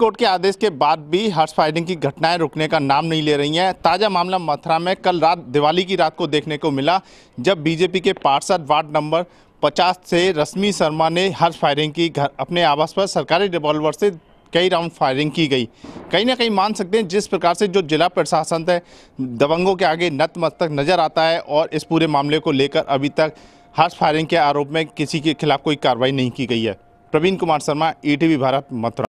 court के आदेश के बाद भी हर्ष फायरिंग की घटनाएं रुकने का नाम नहीं ले रही हैं ताज़ा मामला मथुरा में कल रात दिवाली की रात को देखने को मिला जब बीजेपी के पार्षद वार्ड नंबर 50 से रश्मि शर्मा ने हर्ष फायरिंग की घर अपने आवास पर सरकारी रिवॉल्वर से कई राउंड फायरिंग की गई कहीं ना कहीं मान सकते हैं जिस प्रकार से जो जिला प्रशासन है दबंगों के आगे नतमस्तक नज़र आता है और इस पूरे मामले को लेकर अभी तक हर्ष फायरिंग के आरोप में किसी के खिलाफ कोई कार्रवाई नहीं की गई है प्रवीण कुमार शर्मा ई e भारत मथुरा